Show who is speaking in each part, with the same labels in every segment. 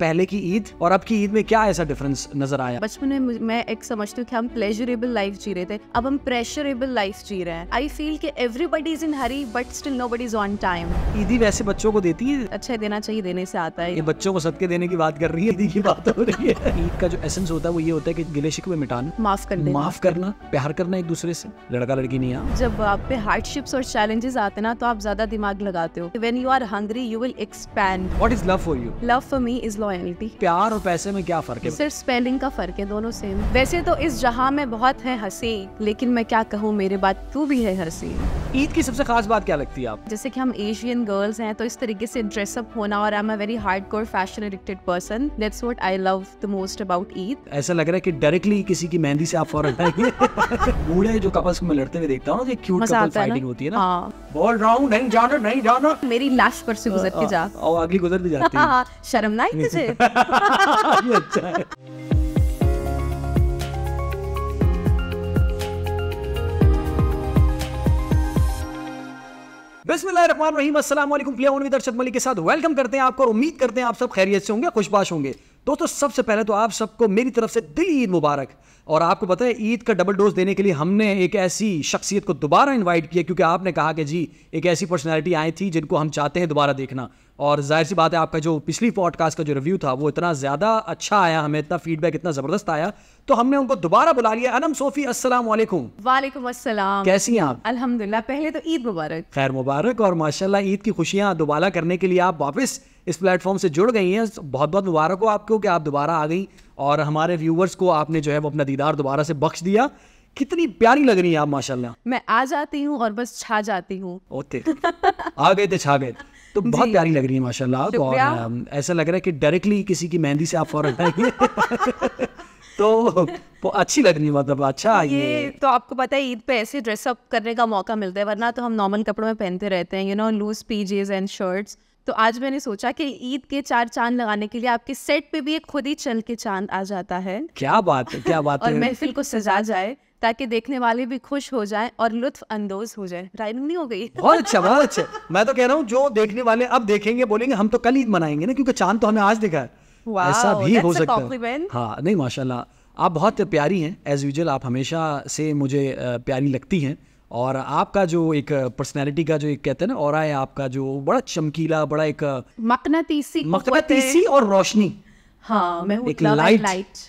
Speaker 1: पहले की ईद और अब की ईद में क्या ऐसा डिफरेंस नजर आया
Speaker 2: बचपन में मैं एक समझती हूँ कि हम प्लेजरेबल लाइफ जी रहे थे अब हम प्रेशरेबल लाइफ जी रहे हैं आई फील कि everybody is in hurry but still no is on time ईदी वैसे बच्चों को देती है अच्छा देना चाहिए देने से आता है ये
Speaker 1: बच्चों को सदके देने की बात कर रही है ईदी की बात हो रही है ईद का जो एसेंस होता है वो ये होता है की गिले शिकवे मिटाना माफ कर माफ करना प्यार करना एक दूसरे से लड़का लड़की नहीं आ
Speaker 2: जब आप पे हार्डशिप्स और चैलेंजेस आते हैं ना तो आप ज्यादा दिमाग लगाते हो when you are hungry you will expand what is love for you love for me is law loyalty
Speaker 1: प्यार और पैसे में क्या फर्क है सिर्फ
Speaker 2: स्पेलिंग का फर्क है दोनों सेम वैसे तो इस जहां में बहुत है हंसी लेकिन मैं क्या कहूँ मेरे बात तू भी है हंसी
Speaker 1: ईद की सबसे खास बात क्या लगती है आप
Speaker 2: जैसे कि हम एशियन गर्ल्स हैं तो इस तरीके से ड्रेसअप होना और I am a very hard core fashion addicted person that's what I love the most about Eid
Speaker 1: ऐसा लग रहा है कि डायरेक्टली किसी की मेहंदी से आप फौरन बूढ़े जो कपल्स में लड़ते हुए देखता हूँ फाइटिंग तो होती है ना
Speaker 2: बोल रहा नहीं जाना नहीं जाना मेरी लास्ट पर से गुजर के जा
Speaker 1: और अगली भी जाती है
Speaker 2: शर्म ना से अच्छा है
Speaker 1: दर्शक मलिक के साथ वेलकम करते हैं आपको और उम्मीद करते हैं आप सब खैरियत से होंगे खुशबाश होंगे दोस्तों सबसे पहले तो आप सबको मेरी तरफ से दिल ईद मुबारक और आपको पता है ईद का डबल डोज देने के लिए हमने एक ऐसी शख्सियत को दोबारा इनवाइट किया क्योंकि आपने कहा कि जी एक ऐसी पर्सनैलिटी आई थी जिनको हम चाहते हैं दोबारा देखना और जाहिर सी बात है आपका जो पिछली पॉडकास्ट का जो रिव्यू था वो इतना ज़्यादा अच्छा आया हमें इतना फीडबैक इतना ज़बरदस्त आया तो हमने उनको दोबारा बुला लिया अनम सोफी अस्सलाम वालेकुम
Speaker 2: वालेकुम अस्सलाम कैसी हैं आप अल्हम्दुलिल्लाह पहले तो ईद मुबारक
Speaker 1: खैर मुबारक और माशाल्लाह ईद की खुशियाँ दोबारा करने के लिए आप वापस इस प्लेटफॉर्म से जुड़ गई हैं बहुत बहुत मुबारक हो आपको कि आप दोबारा आ गई और हमारे व्यूवर्स को आपने जो है वो अपना दीदार दोबारा से बख्श दिया कितनी प्यारी लग रही है आप माशाल्लाह
Speaker 2: मैं आ जाती हूँ और बस छा जाती हूँ
Speaker 1: आ गए थे छा गए तो बहुत प्यारी लग रही है माशाल्लाह तो और ऐसा लग रहा है कि डायरेक्टली किसी की मेहंदी से आप फॉरन आएंगे तो वो तो अच्छी लग रही है मतलब अच्छा ये, ये
Speaker 2: तो आपको पता है ईद पे ऐसे ड्रेसअप करने का मौका मिलता है वरना तो हम नॉर्मल कपड़ों में पहनते रहते हैं you know loose PJs and shirts तो आज मैंने सोचा कि ईद के चार चांद लगाने के लिए आपके सेट पे भी एक खुद ही चल के चांद आ जाता है
Speaker 1: क्या बात है क्या बात है और महफिल
Speaker 2: को सजा जाए ताकि देखने वाले भी खुश हो जाए और लुत्फ अंदोज हो जाए राइम नहीं हो गई बहुत
Speaker 1: अच्छा बहुत अच्छा मैं तो कह रहा हूँ जो देखने वाले अब देखेंगे बोलेंगे हम तो कल ईद मनाएंगे ना क्योंकि चांद तो हमें आज दिखा है
Speaker 2: wow, ऐसा भी हो सकता है
Speaker 1: हाँ नहीं माशाल्लाह आप बहुत प्यारी हैं एज यूजल आप हमेशा से मुझे प्यारी लगती हैं और आपका जो एक पर्सनैलिटी का जो एक कहते हैं ना और आपका जो बड़ा चमकीला बड़ा एक
Speaker 2: मकनतीसी मकनतीसी और रोशनी हाँ,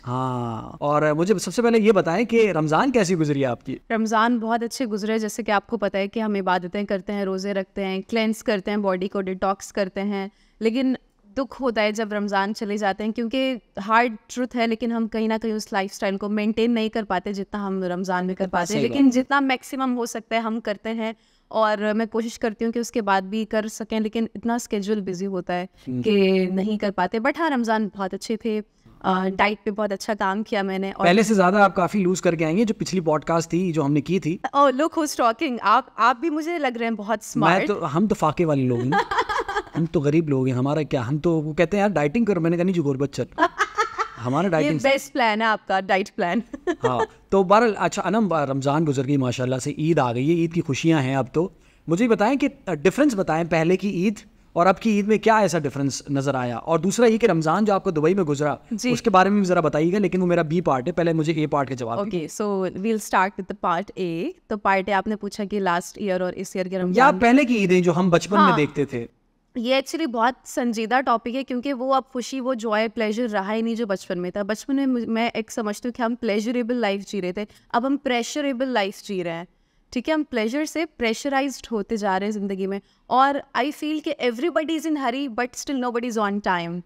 Speaker 1: हाँ, और मुझे सबसे पहले ये बताएं कि रमजान कैसी गुजरी है आपकी
Speaker 2: रमजान बहुत अच्छे गुजरे जैसे कि आपको पता है कि हम इबादतें करते हैं रोजे रखते हैं क्लेंस करते हैं बॉडी को डिटॉक्स करते हैं लेकिन दुख होता है जब रमज़ान चले जाते हैं क्योंकि हार्ड ट्रुथ है लेकिन हम कहीं ना कहीं उस लाइफ को मेनटेन नहीं कर पाते जितना हम रमज़ान में कर पाते हैं लेकिन जितना मैक्सिमम हो सकता है हम करते हैं और मैं कोशिश करती हूँ कि उसके बाद भी कर सकें लेकिन इतना स्केड्यूल बिजी होता है कि नहीं कर पाते बट हाँ रमज़ान बहुत अच्छे थे डाइट पे बहुत अच्छा काम किया मैंने और पहले से
Speaker 1: ज्यादा आप काफी लूज करके आएंगे जो पिछली पॉडकास्ट थी जो हमने की थी
Speaker 2: ओ लुक हु टॉकिंग आप आप भी मुझे लग रहे हैं बहुत स्मार्ट मैं तो
Speaker 1: हम तो फाके वाले लोग हैं हम तो गरीब लोग हैं हमारा क्या हम तो वो कहते हैं यार डाइटिंग करो मैंने कहा नहीं जो गुर्बत चल हमारा डाइट
Speaker 2: बेस्ट प्लान है आपका डाइट प्लान
Speaker 1: हाँ तो बार अच्छा अनम रमज़ान गुजर गई माशाल्लाह से ईद आ गई है ईद की खुशियाँ हैं अब तो मुझे बताएं कि डिफरेंस बताएं पहले की ईद और अब की ईद में क्या ऐसा डिफरेंस नजर आया और दूसरा ये कि रमजान जो आपको दुबई में गुजरा उसके बारे में जरा बताइएगा लेकिन वो मेरा बी पार्ट है पहले मुझे ए पार्ट के जवाब
Speaker 2: okay so we'll start with the part A तो पार्ट ए आपने पूछा कि लास्ट ईयर और इस ईयर के रमजान या पहले
Speaker 1: की ईदें जो हम बचपन हाँ, में देखते थे
Speaker 2: ये एक्चुअली बहुत संजीदा टॉपिक है क्योंकि वो अब खुशी वो जॉय प्लेजर रहा ही नहीं जो बचपन में था बचपन में मैं एक समझती हूँ कि हम प्लेजरेबल लाइफ जी रहे थे अब हम प्रेशरेबल लाइफ जी रहे हैं ठीक है हम प्लेजर से प्रेशराइज होते जा रहे हैं ज़िंदगी में और आई फील कि everybody is in hurry but still nobody is on time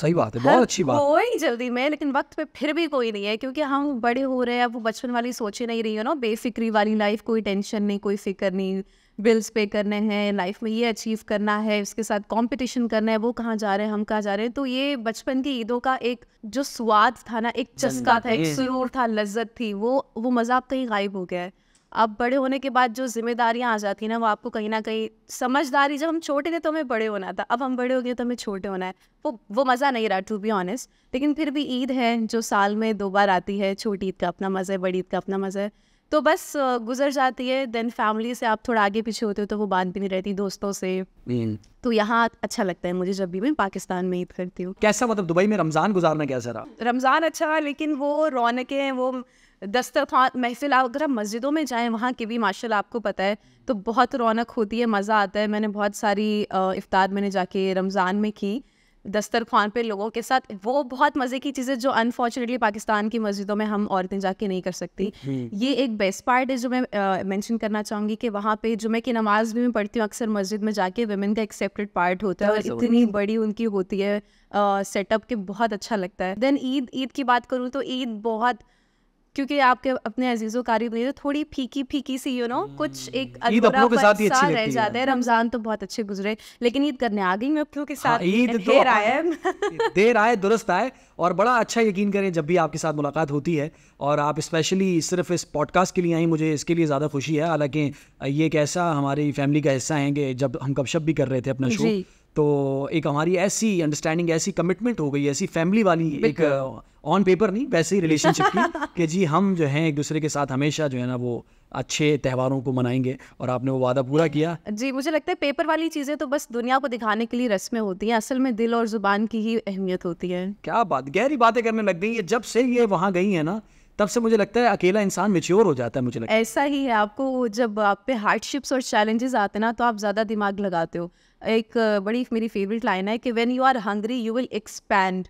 Speaker 1: सही बात है बहुत अच्छी बात कोई
Speaker 2: जल्दी में लेकिन वक्त पे फिर भी कोई नहीं है क्योंकि हम बड़े हो रहे हैं अब वो बचपन वाली सोचे नहीं रही है ना बेफिक्री वाली लाइफ कोई टेंशन नहीं कोई फिक्र नहीं बिल्स पे करने हैं लाइफ में ये अचीव करना है इसके साथ कंपटीशन करना है वो कहाँ जा रहे हैं हम कहाँ जा रहे हैं तो ये बचपन की ईदों का एक जो स्वाद था ना एक चस्का था एक सुरूर था लज्जत थी वो वो मज़ा आप कहीं गायब हो गया है अब बड़े होने के बाद जो जिम्मेदारियाँ आ जाती हैं ना वो आपको कहीं ना कहीं समझदारी जब हम छोटे थे तो हमें बड़े होना था अब हम बड़े हो गए तो हमें छोटे होना है वो वो मज़ा नहीं रहा टू बी ऑनेस्ट लेकिन फिर भी ईद है जो साल में दो बार आती है छोटी ईद का अपना मज़ा है बड़ी ईद का अपना मज़ा है तो बस गुजर जाती है देन फैमिली से आप थोड़ा आगे पीछे होते हो तो वो बात भी नहीं रहती दोस्तों से हम्म। तो यहाँ अच्छा लगता है मुझे जब भी मैं पाकिस्तान में ही फिरती हूँ कैसा
Speaker 1: मतलब दुबई में रमज़ान गुजारना कैसा रहा
Speaker 2: रमज़ान अच्छा लेकिन वो रौनक है वो दस्तरखान महफिल अगर आप मस्जिदों में जाएँ वहाँ की भी माशा आपको पता है तो बहुत रौनक होती है मज़ा आता है मैंने बहुत सारी इफ्तार मैंने जाके रमज़ान में की दस्तरखान पे लोगों के साथ वो बहुत मज़े की चीज़ें जो अनफॉर्चुनेटली पाकिस्तान की मस्जिदों में हम औरतें जाके नहीं कर सकती हम्म। ये एक बेस्ट पार्ट है जो मैं मेंशन करना चाहूँगी कि वहाँ पे जुमे की नमाज भी मैं पढ़ती हूँ अक्सर मस्जिद में जाके वेमेन का एक सेपरेट पार्ट होता है और इतनी बड़ी उनकी होती है सेटअप के बहुत अच्छा लगता है देन ईद ईद की बात करूँ तो ईद बहुत क्योंकि आपके अपने अजीजों कारीब नहीं तो थोड़ी फीकी फीकी सी यू you नो know, कुछ hmm. एक सा रह जाता है रमजान तो बहुत अच्छे गुजरे लेकिन ईद करने आ गई मैं अपनों के हाँ, साथ ईद हाँ, देर आए
Speaker 1: देर आए दुरुस्त आए और बड़ा अच्छा यकीन करें जब भी आपके साथ मुलाकात होती है और आप स्पेशली सिर्फ इस पॉडकास्ट के लिए आई मुझे इसके लिए ज़्यादा खुशी है हालांकि ये एक ऐसा हमारी फैमिली का हिस्सा है कि जब हम कब भी कर रहे थे अपना शो तो एक हमारी ऐसी अंडरस्टैंडिंग ऐसी कमिटमेंट हो गई ऐसी फैमिली वाली एक ऑन पेपर uh, नहीं वैसे ही रिलेशनशिप की कि जी हम जो हैं एक दूसरे के साथ हमेशा जो है ना वो अच्छे त्योहारों को मनाएंगे और आपने वो वादा पूरा किया
Speaker 2: जी मुझे लगता है पेपर वाली चीज़ें तो बस दुनिया को दिखाने के लिए रस्में होती हैं असल में दिल और जुबान की ही अहमियत होती है
Speaker 1: क्या बात गहरी बातें करने लग गई है जब से ये वहाँ गई है ना तब से मुझे लगता है अकेला इंसान मेच्योर हो जाता है मुझे लगता है
Speaker 2: ऐसा ही है आपको जब आप पे हार्डशिप्स और चैलेंजेस आते हैं ना तो आप ज़्यादा दिमाग लगाते हो एक बड़ी मेरी फेवरेट लाइन है कि when you are hungry you will expand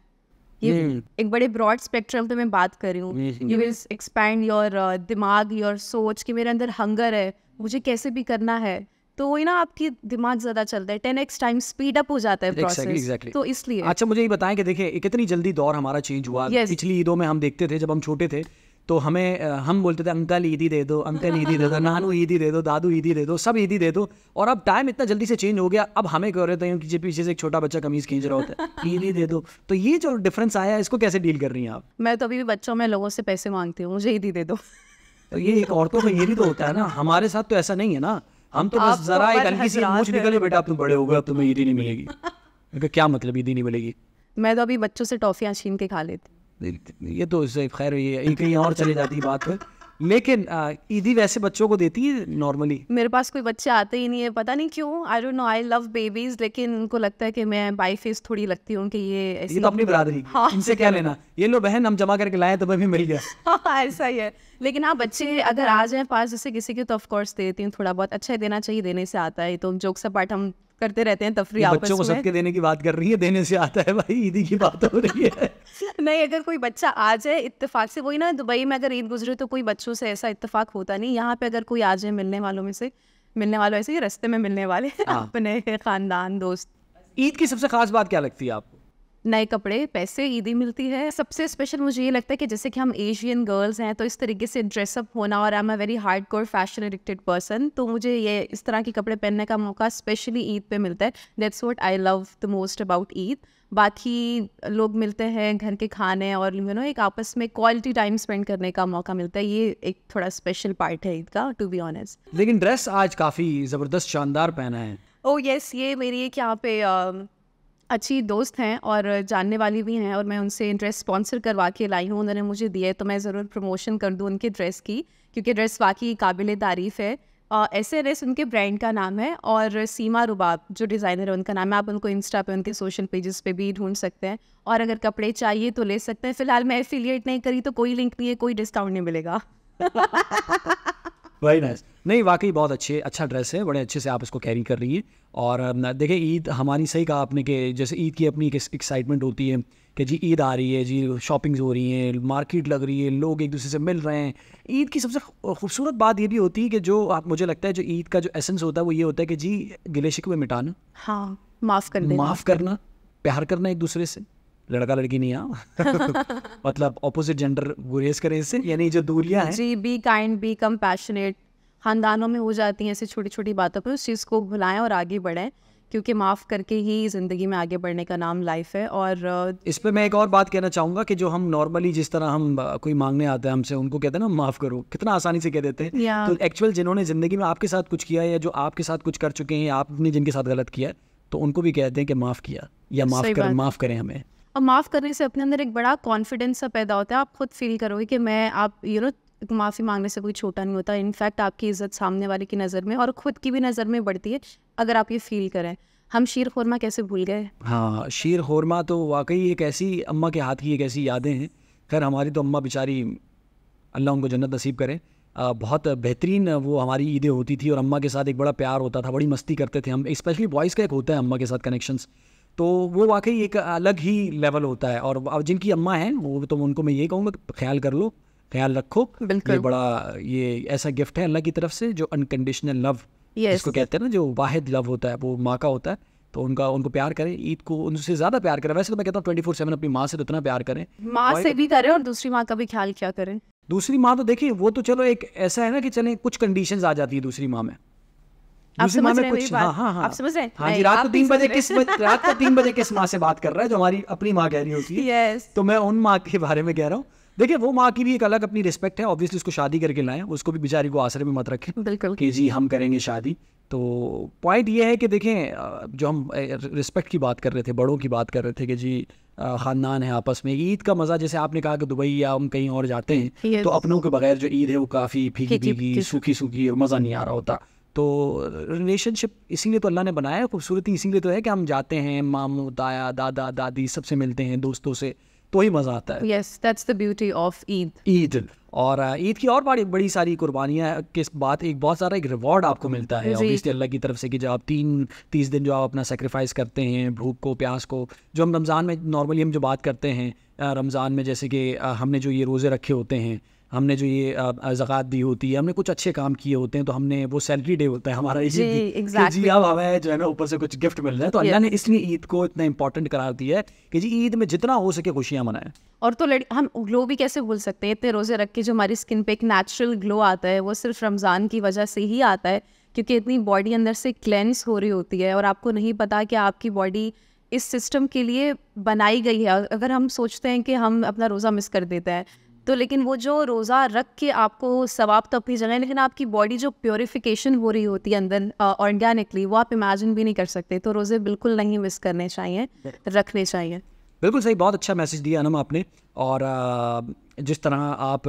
Speaker 2: ये hmm. एक बड़े ब्रॉड स्पेक्ट्रम पे मैं बात कर रही हूँ यू विल एक्सपैंड योर दिमाग योर सोच कि मेरे अंदर हंगर है मुझे कैसे भी करना है तो वही ना आपकी दिमाग ज्यादा चलता है ten X time speed up हो जाता है प्रोसेस exactly, exactly. तो इसलिए अच्छा
Speaker 1: मुझे ये बताएं कि देखिए कितनी जल्दी दौर हमारा चेंज हुआ yes. पिछली ईदों में हम देखते थे जब हम छोटे थे तो हमें हम बोलते थे अंकल ईदी दे दो अंकल ईदी दे दो नानू ईदी दे दो दादू ईदी दे दो सब ईदी दे दो और अब टाइम इतना जल्दी से चेंज हो गया अब हमें कह रहे थे कि पीछे से एक छोटा बच्चा कमीज खींच रहा होता है ईदी दे दो तो ये जो डिफरेंस आया है इसको कैसे डील कर रही हैं आप
Speaker 2: मैं तो अभी भी बच्चों में लोगों से पैसे मांगती हूँ मुझे ईदी दे दो तो ये एक औरतों में ये भी तो होता है ना
Speaker 1: हमारे साथ तो ऐसा नहीं है ना हम तो बस जरा एक हल्की सी मूछ निकले बेटा तुम बड़े हो गए तुम्हें ईदी नहीं मिलेगी क्या मतलब ईदी नहीं मिलेगी
Speaker 2: मैं तो अभी बच्चों से टॉफियाँ छीन के खा लेती
Speaker 1: ये तो इससे खैर ये कहीं और चली जाती है बात लेकिन ईदी वैसे बच्चों को देती है नॉर्मली
Speaker 2: मेरे पास कोई बच्चे आते ही नहीं है पता नहीं क्यों I don't know I love babies लेकिन उनको लगता है कि मैं बाई फेस थोड़ी लगती हूँ कि ये ऐसी ये तो अपनी बरादरी हाँ इनसे क्या लेना
Speaker 1: ये लो बहन हम जमा करके लाए तुम्हें तो भी मिल गया
Speaker 2: हाँ, हाँ, ऐसा ही है लेकिन हाँ बच्चे तो अगर आ जाए पास जैसे किसी के तो ऑफकोर्स देती हूँ थोड़ा बहुत अच्छा देना चाहिए देने से आता है तो जोक सपाट हम करते रहते हैं तफरी आपस बच्चों को सबके
Speaker 1: देने की बात कर रही है देने से आता है भाई ईदी की बात हो रही है
Speaker 2: नहीं अगर कोई बच्चा आ जाए इतफाक से वही ना दुबई में अगर ईद गुजरे तो कोई बच्चों से ऐसा इतफाक होता नहीं यहाँ पे अगर कोई आ जाए मिलने वालों में से मिलने वालों ऐसे ही रस्ते में मिलने वाले हाँ। अपने खानदान दोस्त
Speaker 1: ईद की सबसे खास बात क्या लगती है आपको
Speaker 2: नए कपड़े पैसे ईदी मिलती है सबसे स्पेशल मुझे ये लगता है कि जैसे कि हम एशियन गर्ल्स हैं तो इस तरीके से ड्रेसअप होना और I am a very hard core fashion addicted person तो मुझे ये इस तरह के कपड़े पहनने का मौका स्पेशली ईद पे मिलता है that's what I love the most about Eid बाकी लोग मिलते हैं घर के खाने और यू नो एक आपस में क्वालिटी टाइम स्पेंड करने का मौका मिलता है ये एक थोड़ा स्पेशल पार्ट है ईद का टू बी ऑनेस्ट
Speaker 1: लेकिन ड्रेस आज काफ़ी ज़बरदस्त शानदार पहना है
Speaker 2: ओ oh, यस yes, ये मेरी एक यहाँ पे uh, अच्छी दोस्त हैं और जानने वाली भी हैं और मैं उनसे ड्रेस स्पॉन्सर करवा के लाई हूँ उन्होंने मुझे दिए तो मैं ज़रूर प्रमोशन कर दूँ उनके ड्रेस की क्योंकि ड्रेस वाकई काबिल तारीफ़ है ऐसे ड्रेस उनके ब्रांड का नाम है और सीमा रुबाब जो डिज़ाइनर है उनका नाम है आप उनको इंस्टा पे उनके सोशल पेजेस पे भी ढूंढ सकते हैं और अगर कपड़े चाहिए तो ले सकते हैं फिलहाल मैं एफिलिएट नहीं करी तो कोई लिंक नहीं है कोई डिस्काउंट नहीं मिलेगा
Speaker 1: वेरी नाइस नहीं वाकई बहुत अच्छे अच्छा ड्रेस है बड़े अच्छे से आप इसको कैरी कर रही हैं और देखिए ईद हमारी सही कहा आपने कि जैसे ईद की अपनी एक एक्साइटमेंट होती है कि जी ईद आ रही है जी शॉपिंग्स हो रही हैं मार्केट लग रही है लोग एक दूसरे से मिल रहे हैं ईद की सबसे खूबसूरत बात ये भी होती है कि जो आप मुझे लगता है जो ईद का जो एसेंस होता है वो ये होता है कि जी गिले शिकवे मिटाना
Speaker 2: हाँ माफ़ करना माफ़
Speaker 1: करना प्यार करना एक दूसरे से लड़का लड़की नहीं मतलब ऑपोजिट जेंडर गुरेज करें इससे यानी जो दूरियां हैं जी
Speaker 2: बी काइंड बी कंपैशनेट खानदानों में हो जाती हैं ऐसी छोटी छोटी बातों पर उस चीज़ को भुलाएं और आगे बढ़ें क्योंकि माफ़ करके ही ज़िंदगी में आगे बढ़ने का नाम लाइफ है और
Speaker 1: इस पर मैं एक और बात कहना चाहूँगा कि जो हम नॉर्मली जिस तरह हम कोई मांगने आते हैं हमसे उनको कहते हैं ना माफ़ करो कितना आसानी से कह देते हैं तो एक्चुअल जिन्होंने ज़िंदगी में आपके साथ कुछ किया या जो आपके साथ कुछ कर चुके हैं आपने जिनके साथ गलत किया तो उनको भी कहते हैं कि माफ़ किया या माफ़ कर माफ़ करें हमें
Speaker 2: और माफ़ करने से अपने अंदर एक बड़ा कॉन्फिडेंस सा पैदा होता है आप खुद फील करोगे कि मैं आप यू नो माफ़ी मांगने से कोई छोटा नहीं होता इनफैक्ट आपकी इज़्जत सामने वाले की नज़र में और ख़ुद की भी नज़र में बढ़ती है अगर आप ये फील करें हम शीर खोरमा कैसे भूल गए
Speaker 1: हाँ शीर खोरमा तो वाकई एक ऐसी अम्मा के हाथ की एक ऐसी यादें हैं खैर हमारी तो अम्मा बेचारी अल्लाह उनको जन्नत नसीब करें बहुत बेहतरीन वो हमारी ईदें होती थी और अम्मा के साथ एक बड़ा प्यार होता था बड़ी मस्ती करते थे हम स्पेशली बॉयज़ का एक होता है अम्मा के साथ कनेक्शंस तो वो वाकई एक अलग ही लेवल होता है और जिनकी अम्मा हैं वो तो उनको मैं ये कहूँगा ख्याल कर लो ख्याल रखो बिल्कुल ये बड़ा ये ऐसा गिफ्ट है अल्लाह की तरफ से जो अनकंडीशनल लव इसको कहते हैं ना जो वाहिद लव होता है वो माँ का होता है तो उनका उनको प्यार करें ईद को उनसे ज्यादा प्यार करें वैसे तो मैं कहता हूँ ट्वेंटी फोर अपनी माँ से तो उतना प्यार करें माँ से
Speaker 2: भी करें और दूसरी माँ का भी ख्याल क्या करें
Speaker 1: दूसरी माँ तो देखिए वो तो चलो एक ऐसा है ना कि चले कुछ कंडीशंस आ जाती है दूसरी माँ में
Speaker 2: हाँ, हाँ, हाँ। आप समझ रहे हैं जी रात को तीन बजे किस रात को
Speaker 1: तीन बजे किस माँ से बात कर रहा है जो हमारी अपनी माँ कह रही होती है तो मैं उन माँ के बारे में कह रहा हूँ देखिए वो माँ की भी एक अलग अपनी रिस्पेक्ट है ऑब्वियसली उसको शादी करके लाए उसको भी बेचारी को आश्रय में मत रखें बिल्कुल कि जी हम करेंगे शादी तो पॉइंट ये है कि देखें जो हम रिस्पेक्ट की बात कर रहे थे बड़ों की बात कर रहे थे कि जी ख़ानदान है आपस में ईद का मज़ा जैसे आपने कहा कि दुबई या हम कहीं और जाते हैं तो अपनों के बगैर जो ईद है वो काफ़ी फीकी फीकी सूखी सूखी और मज़ा नहीं आ रहा होता तो रिलेशनशिप इसीलिए तो अल्लाह ने बनाया है खूबसूरती इसीलिए तो है कि हम जाते हैं मामू दाया दादा दादी सबसे मिलते हैं दोस्तों से तो ही मज़ा आता है
Speaker 2: yes that's the beauty of Eid
Speaker 1: Eid और ईद की और बड़ी बड़ी सारी कुर्बानियाँ के बाद एक बहुत सारा एक रिवॉर्ड आपको मिलता है ऑब्वियसली अल्लाह की तरफ से कि जब आप तीन तीस दिन जो आप अपना सेक्रीफाइस करते हैं भूख को प्यास को जो हम रमज़ान में नॉर्मली हम जो बात करते हैं रमज़ान में जैसे कि हमने जो ये रोज़े रखे होते हैं हमने जो ये ज़क़़त दी होती है हमने कुछ अच्छे काम किए होते हैं तो हमने वो सैलरी डे होता है हमारा जी, जी, exactly. जी अब हमें जो है ना ऊपर से कुछ गिफ्ट मिल रहा है तो अल्लाह ने इसलिए ईद को इतना इंपॉर्टेंट करार दिया है कि जी ईद में जितना हो सके खुशियाँ मनाए
Speaker 2: और तो लड़ हम ग्लो भी कैसे भूल सकते हैं इतने रोज़े रख के जो हमारी स्किन पे एक नेचुरल ग्लो आता है वो सिर्फ रमज़ान की वजह से ही आता है क्योंकि इतनी बॉडी अंदर से क्लेंस हो रही होती है और आपको नहीं पता कि आपकी बॉडी इस सिस्टम के लिए बनाई गई है अगर हम सोचते हैं कि हम अपना रोज़ा मिस कर देते हैं तो लेकिन वो जो रोज़ा रख के आपको सवाब तो अपनी जगह लेकिन आपकी बॉडी जो प्योरीफिकेशन हो रही होती है अंदर ऑर्गेनिकली वो आप इमेजिन भी नहीं कर सकते तो रोज़े बिल्कुल नहीं मिस करने चाहिए रखने चाहिए
Speaker 1: बिल्कुल सही बहुत अच्छा मैसेज दिया अनम आपने और जिस तरह आप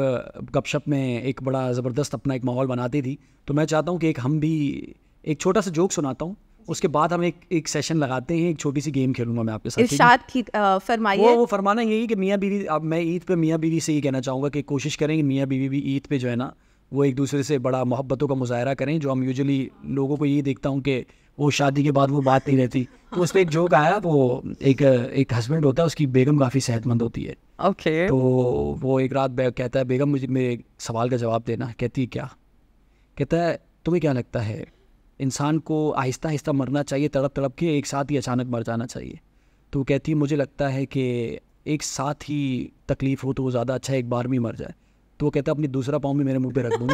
Speaker 1: गपशप में एक बड़ा ज़बरदस्त अपना एक माहौल बनाती थी तो मैं चाहता हूँ कि एक हम भी एक छोटा सा जोक सुनाता हूँ उसके बाद हम एक एक सेशन लगाते हैं एक छोटी सी गेम खेलूंगा मैं आपके साथ इरशाद
Speaker 2: की फरमाइए वो, वो
Speaker 1: फरमाना यही कि मियाँ बीवी अब मैं ईद पे मियाँ बीवी से ये कहना चाहूँगा कि कोशिश करें कि मियाँ बीवी भी ईद पे जो है ना वो एक दूसरे से बड़ा मोहब्बतों का मुजाहरा करें जो हम यूजली लोगों को ये देखता हूँ कि वो शादी के बाद वो बात नहीं रहती तो उस पर एक जोक आया वो एक एक हस्बैंड होता है उसकी बेगम काफ़ी सेहतमंद होती है ओके तो वो एक रात कहता है बेगम मुझे मेरे सवाल का जवाब देना कहती है क्या कहता है तुम्हें क्या लगता है इंसान को आहिस्ता आहिस्ता मरना चाहिए तड़प तड़प के एक साथ ही अचानक मर जाना चाहिए तो कहती है मुझे लगता है कि एक साथ ही तकलीफ़ हो तो वो ज़्यादा अच्छा है एक बार में मर जाए तो वो कहता है अपनी दूसरा पाँव में मेरे मुंह पे रख दूँ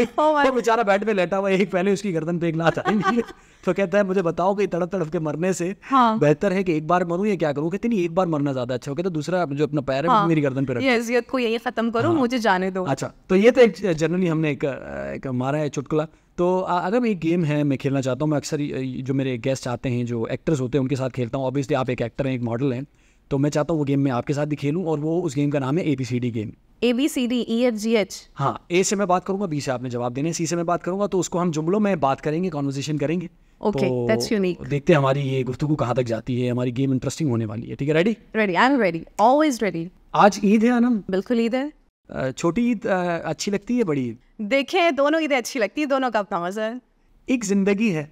Speaker 1: वो oh बेचारा बेड में लेटा हुआ एक पहले उसकी गर्दन पे एक लात आई तो कहता है मुझे बताओ कि तड़प तड़प के मरने से हाँ। बेहतर है कि एक बार मरूं या क्या करूं कहते नहीं एक बार मरना ज्यादा अच्छा हो कहता दूसरा जो अपना पैर है हाँ। मेरी गर्दन पे रख यस
Speaker 2: को यही खत्म करो हाँ। मुझे जाने दो
Speaker 1: अच्छा तो ये तो एक जनरली हमने एक, एक मारा है चुटकुला तो अगर मैं एक गेम है मैं खेलना चाहता हूँ मैं अक्सर जो मेरे गेस्ट आते हैं जो एक्टर्स होते हैं उनके साथ खेलता हूँ ऑब्वियसली आप एक एक्टर हैं एक मॉडल हैं तो मैं चाहता हूँ वो गेम मैं आपके साथ भी खेलूँ और वो उस गेम का नाम है A B C D game
Speaker 2: A B C D E F G H
Speaker 1: हाँ ए से मैं बात करूंगा बी से आपने जवाब देने सी से मैं बात करूंगा तो उसको हम जुमलों में बात करेंगे कॉन्वर्जेशन करेंगे ओके दैट्स यूनिक देखते हैं हमारी ये गुफ्तु कहाँ तक जाती है हमारी गेम इंटरेस्टिंग होने वाली है ठीक है ready
Speaker 2: ready I am ready always ready आज ईद है अनम बिल्कुल ईद है
Speaker 1: छोटी ईद अच्छी लगती है बड़ी ईद
Speaker 2: देखे दोनों ईदें अच्छी लगती है दोनों का अपना मजा है
Speaker 1: एक जिंदगी है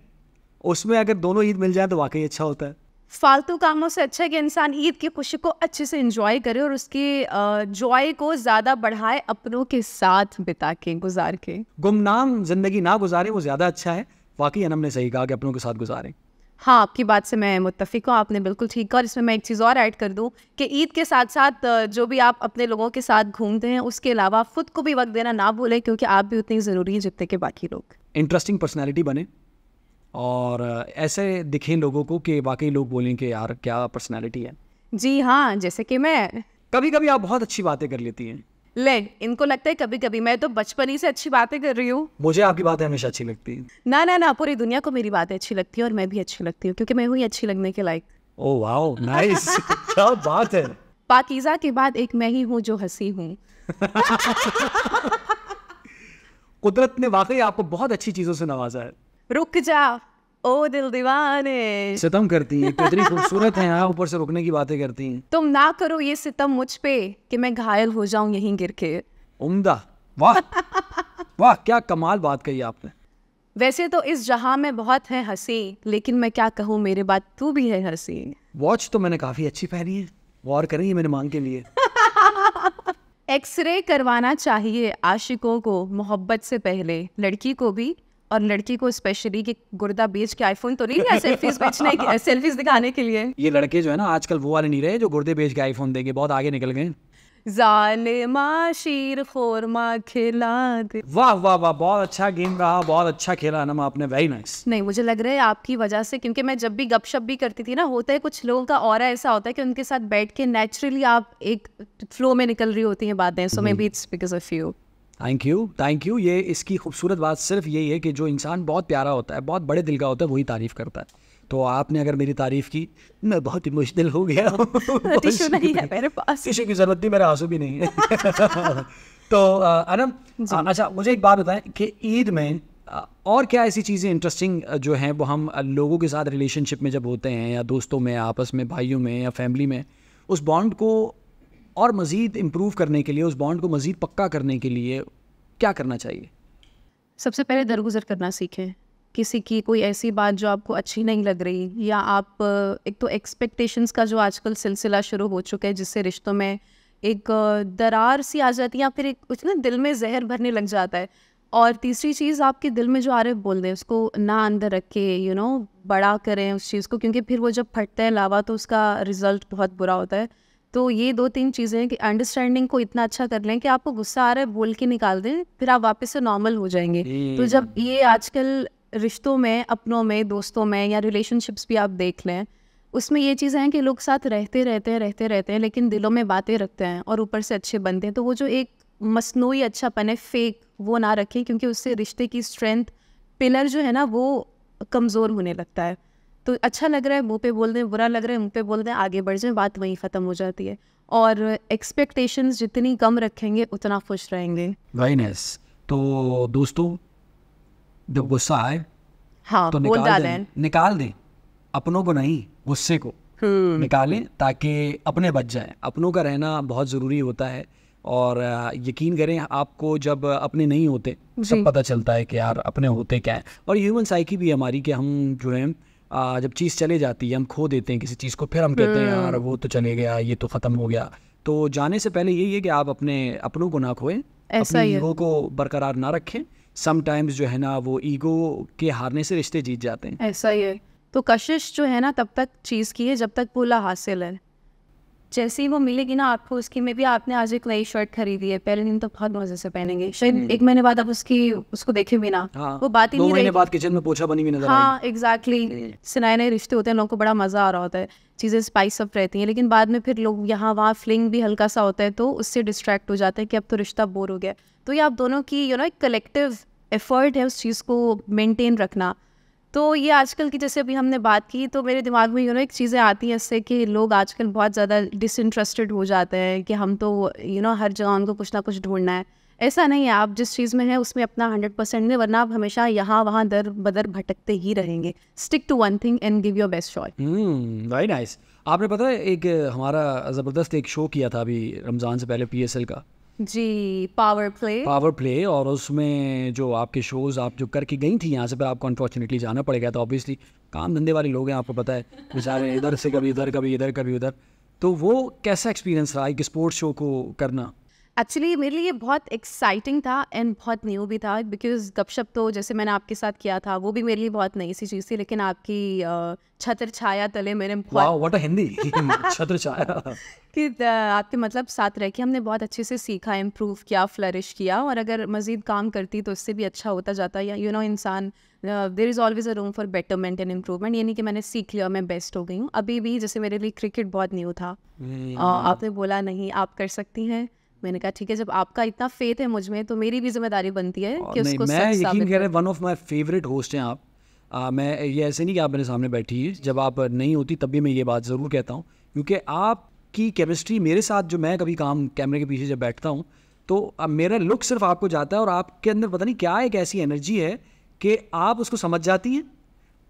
Speaker 1: उसमें अगर दोनों ईद मिल जाए तो वाकई अच्छा होता है
Speaker 2: फालतू कामों से अच्छा है कि इंसान ईद की खुशी को अच्छे से इंजॉय करे और उसकी जॉय को ज़्यादा बढ़ाए अपनों के साथ बिता के गुजार के
Speaker 1: गुमनाम जिंदगी ना गुजारे वो ज़्यादा अच्छा है वाकई अनम ने सही कहा कि अपनों के साथ गुजारे
Speaker 2: हाँ आपकी बात से मैं मुतफिक हूँ आपने बिल्कुल ठीक कहा और इसमें मैं एक चीज़ और ऐड कर दूँ कि ईद के साथ साथ जो भी आप अपने लोगों के साथ घूमते हैं उसके अलावा खुद को भी वक्त देना ना भूलें क्योंकि आप भी उतनी ज़रूरी हैं जितने के बाकी लोग
Speaker 1: इंटरेस्टिंग पर्सनैलिटी बने और ऐसे दिखें लोगों को कि वाकई लोग बोलें कि यार क्या पर्सनैलिटी है
Speaker 2: जी हाँ जैसे कि मैं
Speaker 1: कभी कभी आप बहुत अच्छी बातें कर लेती हैं
Speaker 2: ले इनको लगता है कभी कभी मैं तो बचपन ही से अच्छी बातें कर रही हूँ
Speaker 1: मुझे आपकी बातें हमेशा अच्छी लगती है
Speaker 2: ना ना ना पूरी दुनिया को मेरी बातें अच्छी लगती है और मैं भी अच्छी लगती हूँ क्योंकि मैं हुई अच्छी लगने के लायक
Speaker 1: ओ वाओ नाइस क्या बात है
Speaker 2: पाकिजा के बाद एक मैं ही हूँ जो हंसी हूँ
Speaker 1: कुदरत ने वाकई आपको बहुत अच्छी चीजों से नवाजा है
Speaker 2: रुक जा ओ दिल दीवाने
Speaker 1: सितम करती हैं इतनी खूबसूरत हैं आप ऊपर से रुकने की बातें करती हैं
Speaker 2: तुम ना करो ये सितम मुझ पे कि मैं घायल हो जाऊं यहीं गिर के
Speaker 1: उम्दा वाह वाह क्या कमाल बात कही आपने
Speaker 2: वैसे तो इस जहां में बहुत है हंसी लेकिन मैं क्या कहूँ मेरे बाद तू भी है हंसी
Speaker 1: वॉच तो मैंने काफी अच्छी पहनी है वॉर करेंगे मेरे मांग के लिए
Speaker 2: एक्सरे करवाना चाहिए आशिकों को मोहब्बत से पहले लड़की को भी और लड़की को स्पेशली कि गुर्दा बेच के आईफोन तो नहीं लिया सेल्फीज बेचने सेल्फीज दिखाने के लिए
Speaker 1: ये लड़के जो है ना आजकल वो वाले नहीं रहे जो गुर्दे बेच के आईफोन देंगे बहुत आगे निकल गए
Speaker 2: जालिमा शीर खोरमा खिला दे
Speaker 1: वाह वाह वाह बहुत अच्छा गेम रहा बहुत अच्छा खेला आपने वेरी नाइस
Speaker 2: नहीं मुझे लग रहा है आपकी वजह से क्योंकि मैं जब भी गपशप भी करती थी ना होता है कुछ लोगों का और ऐसा होता है कि उनके साथ बैठ के नेचुरली आप एक फ्लो में निकल रही होती हैं बातें so maybe it's because of you
Speaker 1: thank you thank you ये इसकी खूबसूरत बात सिर्फ यही है कि जो इंसान बहुत प्यारा होता है बहुत बड़े दिल का होता है वही तारीफ़ करता है तो आपने अगर मेरी तारीफ़ की मैं बहुत इमोशनल हो गया टिश्यू नहीं है मेरे पास टिश्यू की ज़रूरत नहीं मेरा आंसू भी नहीं है तो अनम अच्छा मुझे एक बात बताएं कि ईद में और क्या ऐसी चीज़ें इंटरेस्टिंग जो हैं वो हम लोगों के साथ रिलेशनशिप में जब होते हैं या दोस्तों में आपस में भाइयों में या फैमिली में उस बॉन्ड को और मज़ीद इम्प्रूव करने के लिए उस बॉन्ड को मज़ीद पक्का करने के लिए क्या करना चाहिए
Speaker 2: सबसे पहले दरगुजर करना सीखें किसी की कोई ऐसी बात जो आपको अच्छी नहीं लग रही या आप एक तो एक्सपेक्टेशंस का जो आजकल सिलसिला शुरू हो चुका है जिससे रिश्तों में एक दरार सी आ जाती है या फिर एक उसने ना दिल में जहर भरने लग जाता है और तीसरी चीज़ आपके दिल में जो आ रहे बोल दें उसको ना अंदर रख के यू नो बड़ा करें उस चीज़ को क्योंकि फिर वो जब फटता है लावा तो उसका रिज़ल्ट बहुत बुरा होता है तो ये दो तीन चीज़ें हैं कि अंडरस्टैंडिंग को इतना अच्छा कर लें कि आपको गुस्सा आ रहा है बोल के निकाल दें फिर आप वापस से नॉर्मल हो जाएंगे तो जब ये आजकल रिश्तों में अपनों में दोस्तों में या रिलेशनशिप्स भी आप देख लें उसमें ये चीज़ें हैं कि लोग साथ रहते रहते हैं रहते रहते हैं लेकिन दिलों में बातें रखते हैं और ऊपर से अच्छे बनते हैं तो वो जो एक मसनू अच्छापन है फेक वो ना रखें क्योंकि उससे रिश्ते की स्ट्रेंथ पिलर जो है ना वो कमज़ोर होने लगता है तो अच्छा लग रहा है मुँह पे बोल दें बुरा लग रहा है मुँह पे बोल दें आगे बढ़ जाएं बात वहीं ख़त्म हो जाती है और एक्सपेक्टेशंस जितनी कम रखेंगे उतना खुश रहेंगे
Speaker 1: वेरी तो दोस्तों जब गुस्सा आए
Speaker 2: हाँ तो निकाल दें
Speaker 1: निकाल दें अपनों को नहीं गुस्से को हम्म। निकालें ताकि अपने बच जाएं अपनों का रहना बहुत ज़रूरी होता है और यकीन करें आपको जब अपने नहीं होते सब पता चलता है कि यार अपने होते क्या है और ह्यूमन साइकी भी हमारी कि हम जो है जब चीज़ चले जाती है हम खो देते हैं किसी चीज़ को फिर हम कहते हैं यार हम्म। वो तो चले गया ये तो ख़त्म हो गया तो जाने से पहले यही है कि आप अपने अपनों को ना खोएं अपने ईगो को बरकरार ना रखें समटाइम्स जो है ना वो ईगो के हारने से रिश्ते जीत जाते हैं
Speaker 2: ऐसा ही है तो कशिश जो है ना तब तक चीज़ की है जब तक पूला हासिल है जैसे ही वो मिलेगी ना आपको उसकी में भी आपने आज एक नई शर्ट खरीदी है पहले दिन तो बहुत मजे से पहनेंगे शायद हम्म। एक महीने बाद आप उसकी उसको देखे भी ना हाँ, वो बात ही नहीं महीने
Speaker 1: बाद किचन में पोछा बनी भी नजर हाँ
Speaker 2: एग्जैक्टली सुनाए नए रिश्ते होते हैं लोगों को बड़ा मजा आ रहा होता है चीज़ें स्पाइस अप रहती हैं लेकिन बाद में फिर लोग यहाँ वहाँ फ्लिंग भी हल्का सा होता है तो उससे डिस्ट्रैक्ट हो जाते हैं कि अब तो रिश्ता बोर हो गया तो ये आप दोनों की यू नो एक कलेक्टिव एफर्ट है उस चीज़ को मेंटेन रखना तो ये आजकल की जैसे अभी हमने बात की तो मेरे दिमाग में यू नो एक चीज़ें आती हैं इससे कि लोग आजकल बहुत ज़्यादा डिसइंटरेस्टेड हो जाते हैं कि हम तो यू नो हर जगह उनको कुछ ना कुछ ढूंढना है ऐसा नहीं है आप जिस चीज़ में हैं उसमें अपना हंड्रेड परसेंट दें वरना आप हमेशा यहाँ वहाँ दर बदर भटकते ही रहेंगे stick to one thing and give your best shot
Speaker 1: very nice आपने पता है एक हमारा ज़बरदस्त एक शो किया था अभी रमज़ान से पहले पी का
Speaker 2: जी पावर प्ले
Speaker 1: पावर प्ले और उसमें जो आपके शोज आप जो करके गई थी यहाँ से पर आपको अनफॉर्चुनेटली जाना पड़ेगा तो ऑब्वियसली काम धंधे वाले लोग हैं आपको पता है बेचारे इधर से कभी इधर कभी इधर कभी उधर तो वो कैसा एक्सपीरियंस रहा एक स्पोर्ट्स शो को करना
Speaker 2: एक्चुअली मेरे लिए बहुत एक्साइटिंग था एंड बहुत न्यू भी था बिकॉज गपशप तो जैसे मैंने आपके साथ किया था वो भी मेरे लिए बहुत नई सी चीज़ थी लेकिन आपकी छत्र छाया तले मेरे व्हाट
Speaker 1: हिंदी छत्र छाया
Speaker 2: कि आपके मतलब साथ रह के हमने बहुत अच्छे से सीखा इम्प्रूव किया फ्लरिश किया और अगर मज़ीद काम करती तो इससे भी अच्छा होता जाता या यू नो इंसान there is always a room for betterment and improvement यानी कि मैंने सीख लिया मैं बेस्ट हो गई हूँ अभी भी जैसे मेरे लिए क्रिकेट बहुत न्यू था आपने बोला नहीं आप कर सकती हैं मैंने कहा ठीक है जब आपका इतना फेथ है मुझ में तो मेरी भी जिम्मेदारी बनती है कि उसको मैं यकीन कह
Speaker 1: रहे one of my favourite host हैं आप आ, मैं ये ऐसे नहीं कि आप मेरे सामने बैठी है जब आप नहीं होती तब भी मैं ये बात ज़रूर कहता हूँ क्योंकि आपकी केमिस्ट्री मेरे साथ जो मैं कभी काम कैमरे के पीछे जब बैठता हूँ तो मेरा लुक सिर्फ आपको जाता है और आपके अंदर पता नहीं क्या एक ऐसी एनर्जी है कि आप उसको समझ जाती हैं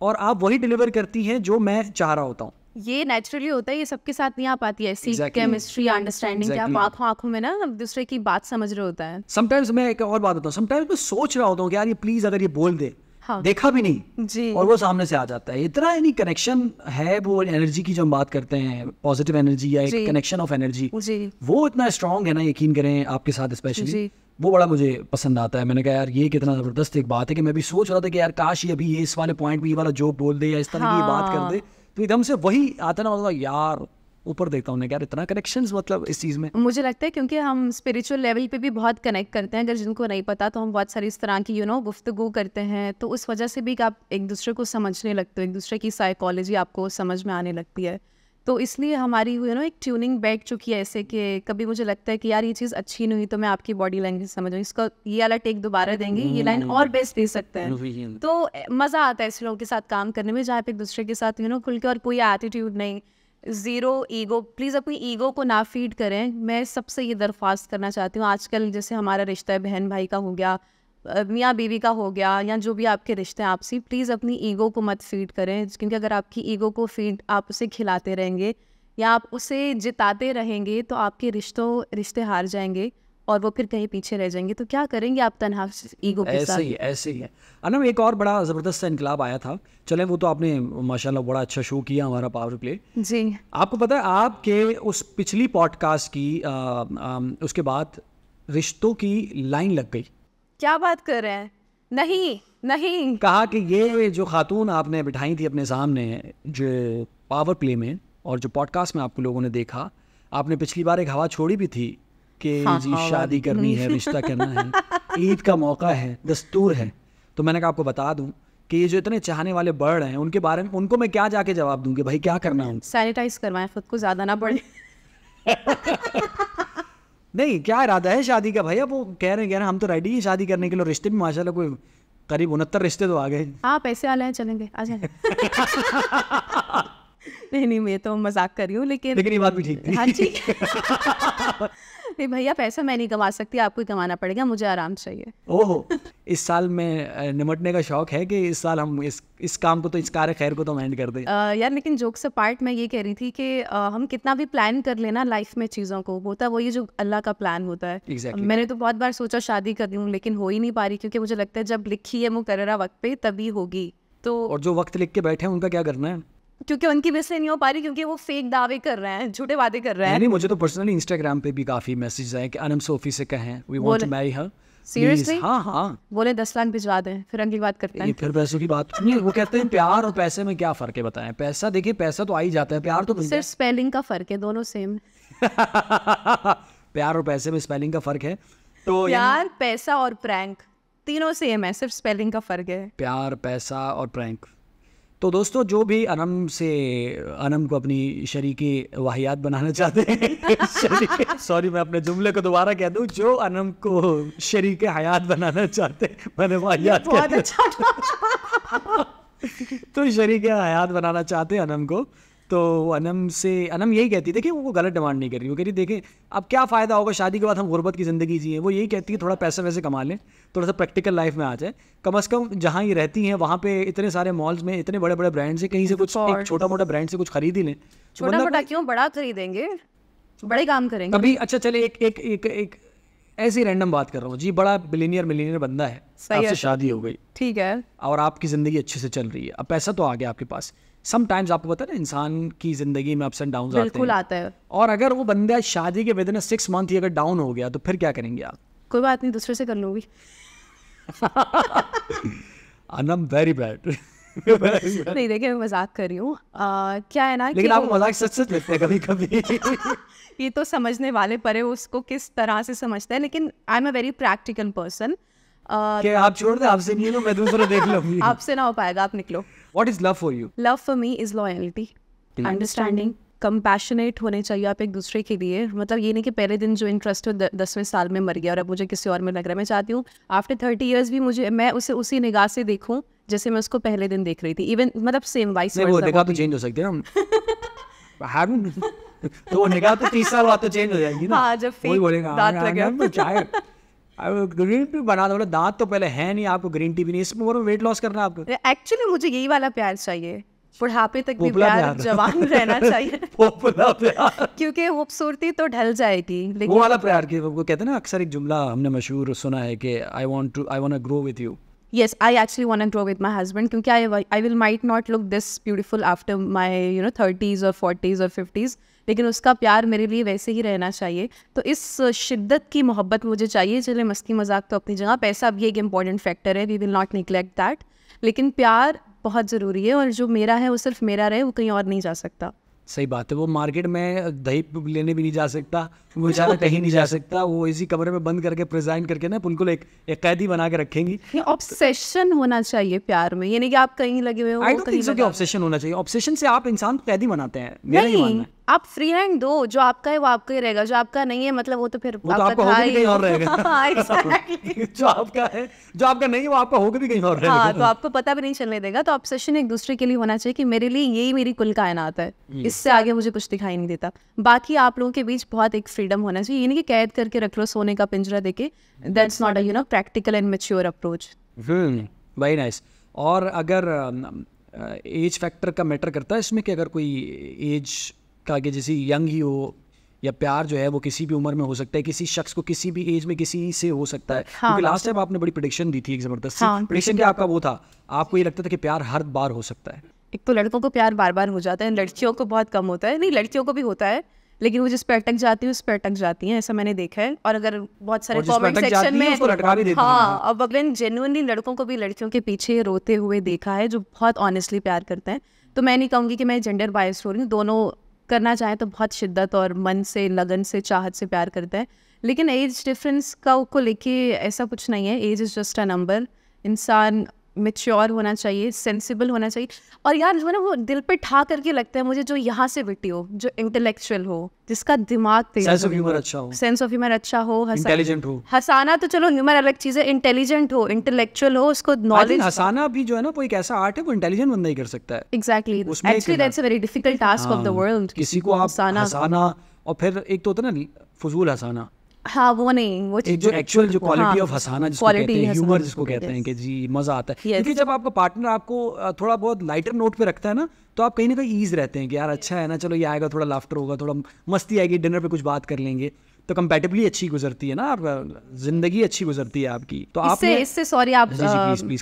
Speaker 1: और आप वही डिलीवर करती हैं जो मैं चाह रहा होता हूँ
Speaker 2: ये नेचुरली होता है ये सबके साथ नहीं आ पाती है सीख केमिस्ट्री अंडरस्टैंडिंग क्या आप आंखों आंखों में ना दूसरे की बात समझ रहे होता है
Speaker 1: समटाइम्स मैं एक और बात बताऊँ समटाइम्स मैं सोच रहा होता हूं कि यार ये प्लीज अगर ये बोल दे
Speaker 2: हाँ. देखा भी नहीं जी और वो
Speaker 1: सामने से आ जाता है इतना यानी कनेक्शन है वो एनर्जी की जो हम बात करते हैं पॉजिटिव एनर्जी या एक कनेक्शन ऑफ एनर्जी वो इतना स्ट्रांग है ना यकीन करें आपके साथ स्पेशली वो बड़ा मुझे पसंद आता है मैंने कहा यार ये कितना ज़बरदस्त एक बात है कि मैं भी सोच रहा था कि यार काश ये अभी ये इस वाले पॉइंट में ये वाला जोक बोल दे या इस तरह हाँ। की बात कर हाँ। दे तो एकदम से वही आता ना मतलब यार ऊपर देखता हूँ यार इतना कनेक्शन मतलब इस चीज़ में
Speaker 2: मुझे लगता है क्योंकि हम स्पिरिचुअल लेवल पे भी बहुत कनेक्ट करते हैं अगर जिनको नहीं पता तो हम बहुत सारी इस तरह की यू नो गुफ्तु गुफ्तगु करते हैं तो उस वजह से भी आप एक दूसरे को समझने लगते हो एक दूसरे की साइकोलॉजी आपको समझ में आने लगती है तो इसलिए हमारी यू नो एक ट्यूनिंग बैग चुकी है ऐसे कि कभी मुझे लगता है कि यार ये चीज़ अच्छी नहीं हुई तो मैं आपकी बॉडी लैंग्वेज समझ इसका ये वाला टेक दोबारा देंगे ये लाइन और बेस्ट दे सकते हैं तो मज़ा आता है ऐसे लोगों के साथ काम करने में जहाँ पे एक दूसरे के साथ यू नो खुल के और कोई एटीट्यूड नहीं ज़ीरो ईगो प्लीज़ अपनी ईगो को ना फीड करें मैं सबसे ये दरख्वास्त करना चाहती हूँ आजकल जैसे हमारा रिश्ता है बहन भाई का हो गया मियाँ बीवी का हो गया या जो भी आपके रिश्ते हैं आपसी प्लीज़ अपनी ईगो को मत फीड करें क्योंकि अगर आपकी ईगो को फीड आप उसे खिलाते रहेंगे या आप उसे जिताते रहेंगे तो आपके रिश्तों रिश्ते हार जाएंगे और वो फिर कहीं पीछे रह जाएंगे तो क्या करेंगे आप तनहा ईगो के ऐसे ही
Speaker 1: ऐसे ही है अनम एक और बड़ा ज़बरदस्त इनकलाब आया था चले वो तो आपने माशाल्लाह बड़ा अच्छा शो किया हमारा पावर प्ले जी आपको पता है आपके उस पिछली पॉडकास्ट की आ, आ, उसके बाद रिश्तों की लाइन लग गई
Speaker 2: क्या बात कर रहे हैं नहीं नहीं कहा कि
Speaker 1: ये जो खातून आपने बिठाई थी अपने सामने जो पावर प्ले में और जो पॉडकास्ट में आपको लोगों ने देखा आपने पिछली बार एक हवा छोड़ी भी थी कि हाँ, हाँ जी हाँ, शादी करनी है रिश्ता करना है ईद का मौका है दस्तूर है तो मैंने कहा आपको बता दूं कि ये जो इतने चाहने वाले बर्ड हैं उनके बारे में उनको मैं क्या जाके जवाब दूंगी भाई क्या करना है
Speaker 2: सैनिटाइज करवाएं खुद को ज़्यादा ना पड़े
Speaker 1: नहीं क्या इरादा है शादी का भाई अब वो कह रहे हैं कह रहे हैं हम तो रेडी ही शादी करने के लिए रिश्ते भी माशाल्लाह कोई करीब उनहत्तर रिश्ते तो आ गए
Speaker 2: हाँ पैसे वाले हैं चलेंगे आ जाएंगे नहीं नहीं मैं तो मजाक कर रही हूँ लेकिन लेकिन
Speaker 1: ये बात भी ठीक हाँ ठीक
Speaker 2: नहीं भैया पैसा मैं नहीं कमा सकती आपको ही कमाना पड़ेगा मुझे आराम चाहिए
Speaker 1: ओह इस साल में निमटने का शौक है कि इस साल हम इस इस काम को तो इस कार्य खैर को तो एंड कर दें
Speaker 2: यार लेकिन से पार्ट मैं ये कह रही थी कि आ, हम कितना भी प्लान कर लेना लाइफ में चीज़ों को होता तो वही जो अल्लाह का प्लान होता है exactly. मैंने तो बहुत बार सोचा शादी कर लूँ हूँ लेकिन हो ही नहीं पा रही क्योंकि मुझे लगता है जब लिखी है मुकर्रा वक्त पे तभी होगी तो
Speaker 1: और जो वक्त लिख के बैठे हैं उनका क्या करना है
Speaker 2: क्योंकि उनकी वजह नहीं हो पा रही क्योंकि वो फेक दावे कर रहे हैं झूठे वादे कर रहे हैं नहीं
Speaker 1: मुझे तो पर्सनली इंस्टाग्राम पे भी काफी मैसेज आए कि अनम सोफी से कहें we want to marry her seriously हाँ हाँ
Speaker 2: बोले दस लाख भिजवा दें फिर अगली बात करते हैं
Speaker 1: फिर पैसों की बात नहीं वो कहते हैं प्यार और पैसे में क्या फर्क है बताएं पैसा देखिए पैसा तो आ ही जाता है प्यार तो सिर्फ
Speaker 2: स्पेलिंग का फर्क है दोनों सेम
Speaker 1: प्यार और पैसे में स्पेलिंग का फर्क है तो प्यार
Speaker 2: पैसा और प्रैंक तीनों सेम है सिर्फ स्पेलिंग का फर्क है
Speaker 1: प्यार पैसा और प्रैंक तो दोस्तों जो भी अनम से अनम को अपनी शरीक वाहियात बनाना चाहते हैं सॉरी मैं अपने जुमले को दोबारा कह दूं जो अनम को शरीक हयात बनाना चाहते मैंने वाहियात अच्छा तो शरीक हयात बनाना चाहते अनम को तो अनम से अनम यही कहती देखिए वो गलत डिमांड नहीं कर रही वो कह रही देखें अब क्या फ़ायदा होगा शादी के बाद हम गुर्बत की ज़िंदगी जिए वो यही कहती है थोड़ा पैसे वैसे कमा लें थोड़ा सा प्रैक्टिकल लाइफ में आ जाए कम अज़ कम जहाँ ये रहती हैं वहाँ पे इतने सारे मॉल्स में इतने बड़े बड़े ब्रांड से कहीं से कुछ छोटा मोटा ब्रांड से कुछ खरीद ही लें तो छोटा मोटा मतलब
Speaker 2: क्यों बड़ा खरीदेंगे तो बड़े काम करेंगे अभी
Speaker 1: अच्छा चले एक एक एक एक ऐसी रैंडम बात कर रहा हूँ जी बड़ा बिलीनियर मिलीनियर बंदा है आपसे शादी हो गई ठीक है और आपकी ज़िंदगी अच्छे से चल रही है अब पैसा तो आ गया आपके पास समटाइम्स आपको पता है ना इंसान की जिंदगी में अप्स एंड डाउन बिल्कुल आते हैं और अगर वो बंदा शादी के विद इन सिक्स मंथ ही अगर डाउन हो गया तो फिर क्या करेंगे आप
Speaker 2: कोई बात नहीं दूसरे से कर लूंगी
Speaker 1: अनम वेरी बैड नहीं
Speaker 2: देखिए मैं मजाक कर रही हूँ क्या है ना लेकिन आप
Speaker 1: मजाक सच सच लेते हैं कभी कभी
Speaker 2: ये तो समझने वाले परे उसको किस तरह से समझते हैं लेकिन I am a very practical person आप छोड़ दे आपसे नहीं लो
Speaker 1: मैं दूसरा देख लो आपसे
Speaker 2: ना हो पाएगा आप निकलो
Speaker 1: What is love for you?
Speaker 2: Love for me is loyalty, understanding, compassionate होने चाहिए आप एक दूसरे के लिए मतलब ये नहीं कि पहले दिन जो इंटरेस्ट हो दसवें साल में मर गया और अब मुझे किसी और में लग रहा है मैं चाहती हूँ आफ्टर थर्टी ईयर्स भी मुझे मैं उसे उसी निगाह से देखूँ जैसे मैं उसको पहले दिन देख रही थी इवन मतलब सेम वाइस वो निगाह
Speaker 1: तो चेंज हो सकती है तो निगाह तो तीस साल बाद तो चेंज हो जाएगी ना हाँ जब फेक दांत लगे ग्रीन टी बना दो दांत तो पहले है नहीं आपको ग्रीन टी भी नहीं इसमें और वेट लॉस करना आपको
Speaker 2: एक्चुअली मुझे यही वाला प्यार चाहिए बुढ़ापे तक भी प्यार जवान रहना चाहिए क्योंकि खूबसूरती तो ढल जाएगी वो वाला प्यार
Speaker 1: की वो कहते हैं ना अक्सर एक जुमला हमने मशहूर सुना है कि I want to I want to grow with you
Speaker 2: yes I actually want to grow with my husband क्योंकि I I will might not look this beautiful after my you know 30s और 40s और 50s लेकिन उसका प्यार मेरे लिए वैसे ही रहना चाहिए तो इस शिद्दत की मोहब्बत मुझे चाहिए चले मस्ती मजाक तो अपनी जगह पैसा भी एक इम्पॉर्टेंट फैक्टर है we will not neglect that लेकिन प्यार बहुत ज़रूरी है और जो मेरा है वो सिर्फ मेरा रहे वो कहीं और नहीं जा सकता
Speaker 1: सही बात है वो मार्केट में दही लेने भी नहीं जा सकता वो ज़्यादा कहीं नहीं जा सकता वो इसी कमरे में बंद करके प्रेजेंट करके ना बिल्कुल एक एक कैदी बना के रखेंगी
Speaker 2: ऑब्सेशन होना चाहिए प्यार में यानी कि आप कहीं लगे हुए हो
Speaker 1: ऑब्सेशन होना चाहिए ऑब्सेशन से आप इंसान कैदी बनाते हैं मेरा ही मानना है
Speaker 2: आप फ्री हैंड दो जो आपका है वो आपका ही रहेगा जो आपका नहीं है मतलब वो तो फिर वो आपका, तो आपका होगा कहीं और रहेगा हाँ,
Speaker 1: जो आपका है जो आपका नहीं है वो आपका होगा भी कहीं और रहेगा हाँ तो आपको
Speaker 2: पता भी नहीं चलने देगा तो ऑब्सेशन एक दूसरे के लिए होना चाहिए कि मेरे लिए यही मेरी कुल कायनात है इससे आगे मुझे कुछ दिखाई नहीं देता बाकी आप लोगों के बीच बहुत एक फ्रीडम होना चाहिए ये नहीं कि कैद करके रख लो सोने का पिंजरा देके that's not a you know practical and mature approach
Speaker 1: very nice और अगर एज um, फैक्टर uh, का मैटर करता है इसमें कि अगर कोई एज का कि जैसे यंग ही हो या प्यार जो है वो किसी भी उम्र में हो सकता है किसी शख्स को किसी भी एज में किसी से हो सकता है हाँ, क्योंकि लास्ट टाइम आपने बड़ी प्रडिक्शन दी थी एक जबरदस्त हाँ, प्रडिक्शन क्या आपका वो था आपको ये लगता था कि प्यार हर बार हो सकता है
Speaker 2: एक तो लड़कों को प्यार बार बार हो जाता है लड़कियों को बहुत कम होता है नहीं लड़कियों को भी होता है लेकिन वो जिस पे अटक जाती है उस पे अटक जाती है ऐसा मैंने देखा है और अगर बहुत सारे कमेंट सेक्शन में हाँ अब अगर जेनुअनली लड़कों को भी लड़कियों के पीछे रोते हुए देखा है जो बहुत ऑनेस्टली प्यार करते हैं तो मैं नहीं कहूँगी कि मैं जेंडर बायस हो रही हूँ दोनों करना चाहें तो बहुत शिद्दत और मन से लगन से चाहत से प्यार करते हैं लेकिन एज डिफरेंस का को लेके ऐसा कुछ नहीं है age is just a number इंसान मेच्योर होना चाहिए सेंसिबल होना चाहिए और यार जो है ना वो दिल पे ठा करके लगता है मुझे जो यहाँ से बिटी हो जो इंटेलेक्चुअल हो जिसका दिमाग सेंस ऑफ ह्यूमर
Speaker 1: अच्छा हो सेंस
Speaker 2: ऑफ ह्यूमर अच्छा हो इंटेलिजेंट हो हंसाना तो चलो ह्यूमर अलग चीज है इंटेलिजेंट हो इंटेलेक्चुअल हो उसको नॉलेज हसाना भी जो है ना कोई ऐसा
Speaker 1: आर्ट है वो इंटेलिजेंट बंदा ही कर सकता है
Speaker 2: exactly actually that's a very difficult task of the world
Speaker 1: किसी को आप हंसाना और फिर एक तो होता है ना फजूल हसाना
Speaker 2: हाँ वो नहीं वो एक जो एक्चुअल जो क्वालिटी हाँ, ऑफ हंसाना जिसको कहते हैं ह्यूमर जिसको कहते हैं
Speaker 1: कि जी मजा आता है क्योंकि जब आपका पार्टनर आपको थोड़ा बहुत लाइटर नोट पे रखता है ना तो आप कहीं ना कहीं ईज रहते हैं कि यार अच्छा है ना चलो ये आएगा थोड़ा लाफ्टर होगा थोड़ा मस्ती आएगी डिनर पे कुछ बात कर लेंगे तो कंपेटेबली अच्छी गुजरती है ना जिंदगी अच्छी गुजरती है आपकी तो आपसे इससे सॉरी आप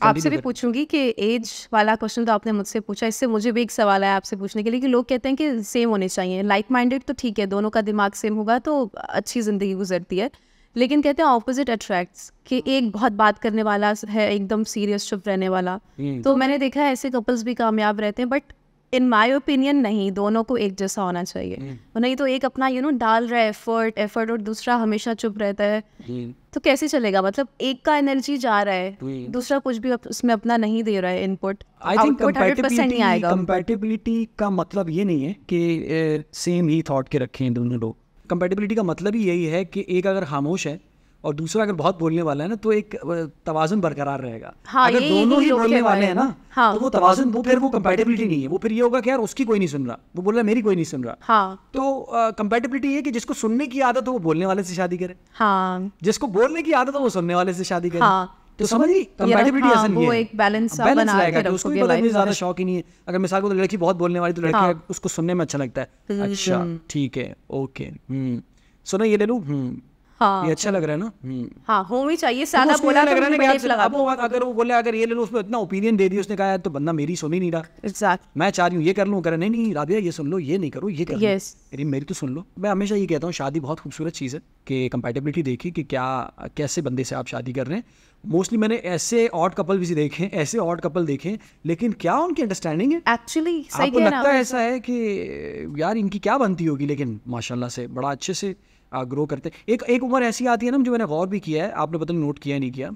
Speaker 1: आपसे भी
Speaker 2: पूछूंगी कि एज वाला क्वेश्चन तो आपने मुझसे पूछा इससे मुझे भी एक सवाल है आपसे पूछने के लिए कि लोग कहते हैं कि सेम होने चाहिए लाइक माइंडेड तो ठीक है दोनों का दिमाग सेम होगा तो अच्छी जिंदगी गुजरती है लेकिन कहते हैं ऑपोजिट अट्रैक्ट्स कि एक बहुत बात करने वाला है एकदम सीरियस चुप रहने वाला हम्म। तो मैंने देखा है ऐसे कपल्स भी कामयाब रहते हैं बट इन माय ओपिनियन नहीं दोनों को एक जैसा होना चाहिए mm. नहीं तो एक अपना यू नो डाल रहा है एफर्ट एफर्ट और दूसरा हमेशा चुप रहता है mm. तो कैसे चलेगा मतलब एक का एनर्जी जा रहा है mm. दूसरा कुछ भी उसमें अपना नहीं दे रहा है इनपुट आई नहीं आएगा
Speaker 1: कंपेटेबिलिटी का मतलब ये नहीं है कि सेम ही थॉट के हैं दोनों लोग कंपेटेबिलिटी का मतलब ही यही है कि एक अगर खामोश है और दूसरा अगर बहुत बोलने वाला है ना तो एक तवाजन बरकरार रहेगा हाँ, अगर दोनों ही बोलने वाले हैं ना
Speaker 2: हाँ, तो वो तवाजन वो
Speaker 1: फिर वो कंपेटेबिलिटी नहीं है वो फिर ये होगा कि यार उसकी कोई नहीं सुन रहा वो बोल रहा मेरी कोई नहीं सुन रहा हाँ, तो कंपेटेबिलिटी uh, ये कि जिसको सुनने की आदत हो वो बोलने वाले से शादी करे हाँ, जिसको बोलने की आदत हो वो सुनने वाले से शादी करे हाँ। तो समझिए तो हाँ, एक
Speaker 2: बैलेंस बैलेंस उसको भी पता ज्यादा शौक
Speaker 1: ही नहीं है अगर मिसाल को तो लड़की बहुत बोलने वाली तो लड़की हाँ। उसको सुनने में अच्छा लगता है हम्म, अच्छा हम्म। ठीक है ओके हम्म। सुनो ये ले लू हाँ ये अच्छा तो लग रहा है ना हम्म।
Speaker 2: हाँ हो भी चाहिए तो सादा बोला लग रहा है तो लगा वो अगर
Speaker 1: वो बोले अगर ये ले लो उसमें इतना ओपिनियन दे दिया उसने कहा तो बंदा मेरी सुन ही नहीं रहा exactly. मैं चाह रही हूँ ये कर लू कर नहीं नहीं राधिया ये सुन लो ये नहीं करो ये कर yes. मेरी मेरी तो सुन लो मैं हमेशा ये कहता हूँ शादी बहुत खूबसूरत चीज़ है कि कंपेटेबिलिटी देखी कि क्या कैसे बंदे से आप शादी कर रहे हैं मोस्टली मैंने ऐसे ऑड कपल भी देखे ऐसे ऑड कपल देखे लेकिन क्या उनकी अंडरस्टैंडिंग है एक्चुअली आपको लगता है ऐसा है कि यार इनकी क्या बनती होगी लेकिन माशाल्लाह से बड़ा अच्छे से ग्रो करते एक एक उम्र ऐसी आती है ना जो मैंने गौर भी किया है आपने पता नहीं नोट किया नहीं किया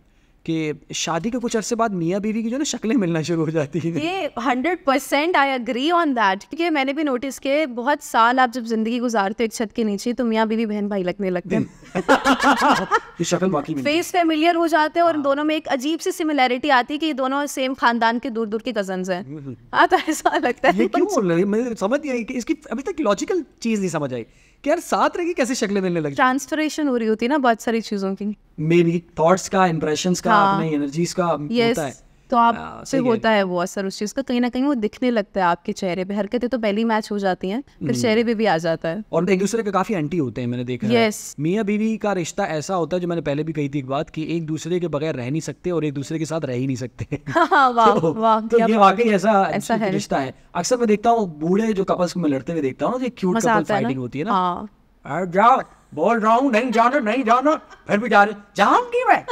Speaker 1: कि शादी के कुछ अरसे बाद मियाँ बीवी की जो ना शक्लें मिलना शुरू हो जाती है
Speaker 2: ये hundred percent I agree on that क्योंकि मैंने भी नोटिस किए बहुत साल आप जब जिंदगी गुजारते हो एक छत के नीचे तो मियाँ बीवी बहन भाई लगने लगते
Speaker 1: हैं शक्ल बाकी फेस
Speaker 2: फेमिलियर हो जाते हैं और हाँ। दोनों में एक अजीब सी सिमिलैरिटी आती है कि दोनों सेम खानदान के दूर दूर के कजन है हम्म। हाँ, तो ऐसा लगता है
Speaker 1: समझ नहीं आई इसकी अभी तक लॉजिकल चीज़ नहीं समझ आई कि यार साथ रह के कैसे शक्लें मिलने लगी
Speaker 2: ट्रांसफॉर्मेशन हो रही होती है ना बहुत सारी चीजों की
Speaker 1: मे बी थॉट्स का इंप्रेशंस का हाँ। अपने एनर्जीज का होता है
Speaker 2: तो आप आ, हाँ, से होता है वो असर उस चीज़ का कहीं ना कहीं वो दिखने लगता है आपके चेहरे पे हरकतें तो पहली मैच हो जाती हैं फिर हम्म। चेहरे पे भी आ जाता है
Speaker 1: और एक दूसरे के काफ़ी एंटी होते हैं मैंने देखा yes. है मियाँ बीवी का रिश्ता ऐसा होता है जो मैंने पहले भी कही थी एक बात की एक दूसरे के बगैर रह नहीं सकते और एक दूसरे के साथ रह ही नहीं सकते
Speaker 2: हाँ, तो तो वाकई ऐसा रिश्ता
Speaker 1: है अक्सर मैं देखता हूँ बूढ़े जो कपल्स में लड़ते हुए देखता हूँ फाइटिंग होती है ना हाँ। जाओ बोल रहा हूँ नहीं जाना नहीं जाना फिर भी जा रहे जाऊंगी मैं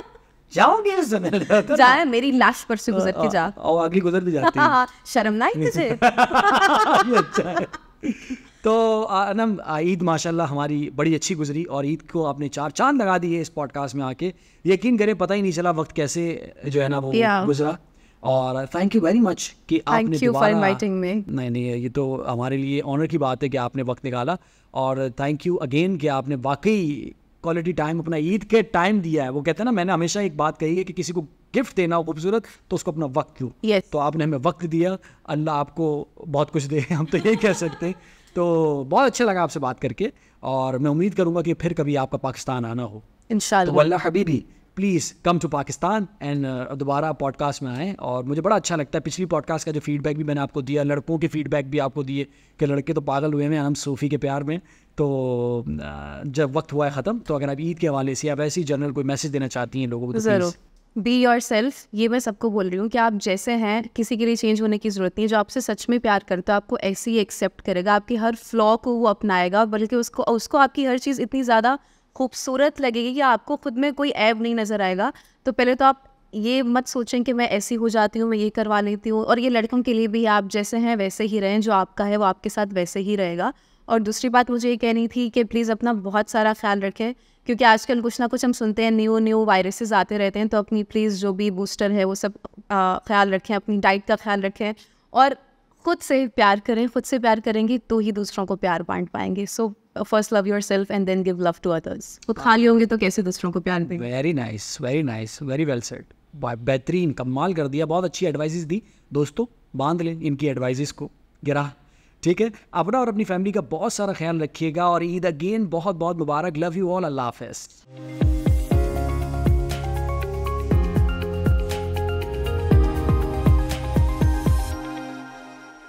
Speaker 1: जाओगे तो जा
Speaker 2: मेरी लाश पर से गुजर के जा
Speaker 1: और अगली गुजर भी जाती है हाँ, हाँ,
Speaker 2: शर्म ना तुझे
Speaker 1: अच्छा तो अनम ईद माशाल्लाह हमारी बड़ी अच्छी गुजरी और ईद को आपने चार चांद लगा दिए इस पॉडकास्ट में आके यकीन करें पता ही नहीं चला वक्त कैसे जो है ना वो गुजरा और थैंक यू वेरी मच कि आपने इनवाइटिंग मी नहीं नहीं ये तो हमारे लिए ऑनर की बात है कि आपने वक्त निकाला और थैंक यू अगेन कि आपने वाकई क्वालिटी टाइम अपना ईद के टाइम दिया है वो कहते हैं ना मैंने हमेशा एक बात कही है कि किसी को गिफ्ट देना हो खूबसूरत तो उसको अपना वक्त क्यों yes. तो आपने हमें वक्त दिया अल्लाह आपको बहुत कुछ दे हम तो ये कह सकते हैं तो बहुत अच्छा लगा आपसे बात करके और मैं उम्मीद करूँगा कि फिर कभी आपका पाकिस्तान आना हो
Speaker 2: इन तो हबीबी
Speaker 1: please come to Pakistan and दोबारा पॉडकास्ट में आएँ और मुझे बड़ा अच्छा लगता है पिछली पॉडकास्ट का जो फीडबैक भी मैंने आपको दिया लड़कों के फीडबैक भी आपको दिए कि लड़के तो पागल हुए हैं हम सूफ़ी के प्यार में तो जब वक्त हुआ है ख़त्म तो अगर आप ईद के हवाले से या वैसे ही जनरल कोई मैसेज देना
Speaker 2: चाहती हैं लोगों को ज़रूर बी योर सेल्फ ये मैं सबको बोल रही हूँ कि आप जैसे हैं किसी के लिए चेंज होने की ज़रूरत नहीं है जो आपसे सच में प्यार करता है आपको ऐसे ही एक्सेप्ट करेगा आपकी हर फ्लॉ को वो अपनाएगा बल्कि उसको उसको आपकी हर चीज़ इतनी ज़्यादा खूबसूरत लगेगी कि आपको खुद में कोई ऐब नहीं नज़र आएगा तो पहले तो आप ये मत सोचें कि मैं ऐसी हो जाती हूँ मैं ये करवा लेती हूँ और ये लड़कों के लिए भी आप जैसे हैं वैसे ही रहें जो आपका है वो आपके साथ वैसे ही रहेगा और दूसरी बात मुझे ये कहनी थी कि प्लीज़ अपना बहुत सारा ख्याल रखें क्योंकि आजकल कुछ ना कुछ हम सुनते हैं न्यू न्यू वायरसेस आते रहते हैं तो अपनी प्लीज़ जो भी बूस्टर है वो सब ख्याल रखें अपनी डाइट का ख्याल रखें और खुद से प्यार करें खुद से प्यार करेंगे तो ही दूसरों को प्यार बांट पाएंगे so first love yourself and then give love to others खुद खाली होंगे तो कैसे दूसरों को प्यार देंगे very nice
Speaker 1: very nice very well set बेहतरीन कमाल कर दिया बहुत अच्छी एडवाइजेस दी दोस्तों बांध लें इनकी एडवाइजेस को गिरा ठीक है अपना और अपनी फैमिली का बहुत सारा ख्याल रखिएगा और ईद अगेन बहुत बहुत मुबारक लव यू ऑल अल्लाह हाफिज़